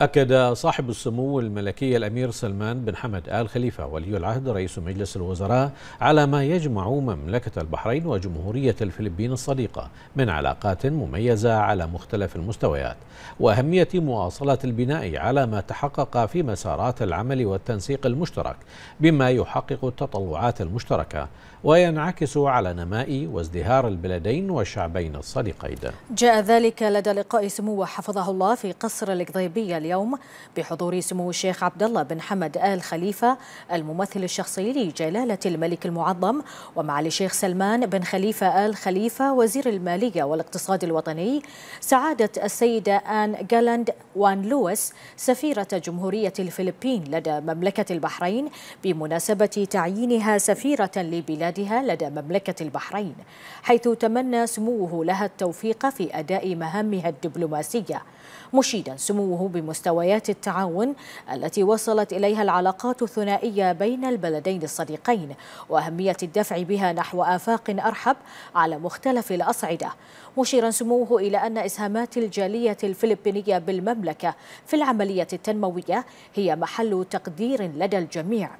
أكد صاحب السمو الملكي الأمير سلمان بن حمد آل خليفة ولي العهد رئيس مجلس الوزراء على ما يجمع مملكة البحرين وجمهورية الفلبين الصديقة من علاقات مميزة على مختلف المستويات وأهمية مواصلة البناء على ما تحقق في مسارات العمل والتنسيق المشترك بما يحقق التطلعات المشتركة وينعكس على نماء وازدهار البلدين والشعبين الصديقين جاء ذلك لدى لقاء سمو حفظه الله في قصر القضيبية اليوم بحضور سمو الشيخ عبد الله بن حمد آل خليفة الممثل الشخصي لجلالة الملك المعظم ومعالي الشيخ سلمان بن خليفة آل خليفة وزير المالية والاقتصاد الوطني سعادة السيدة آن جالاند وان لويس سفيرة جمهورية الفلبين لدى مملكة البحرين بمناسبة تعيينها سفيرة لبلادها لدى مملكة البحرين حيث تمنى سموه لها التوفيق في أداء مهامها الدبلوماسية مشيدا سموه بمستوى مستويات التعاون التي وصلت إليها العلاقات الثنائية بين البلدين الصديقين وأهمية الدفع بها نحو آفاق أرحب على مختلف الأصعدة مشيرا سموه إلى أن إسهامات الجالية الفلبينية بالمملكة في العملية التنموية هي محل تقدير لدى الجميع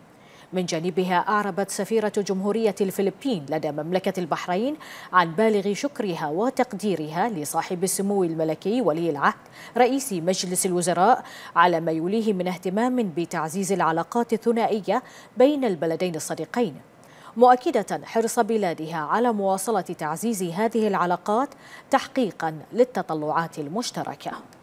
من جانبها أعربت سفيرة جمهورية الفلبين لدى مملكة البحرين عن بالغ شكرها وتقديرها لصاحب السمو الملكي ولي العهد رئيس مجلس الوزراء على ما يوليه من اهتمام بتعزيز العلاقات الثنائية بين البلدين الصديقين مؤكدة حرص بلادها على مواصلة تعزيز هذه العلاقات تحقيقا للتطلعات المشتركة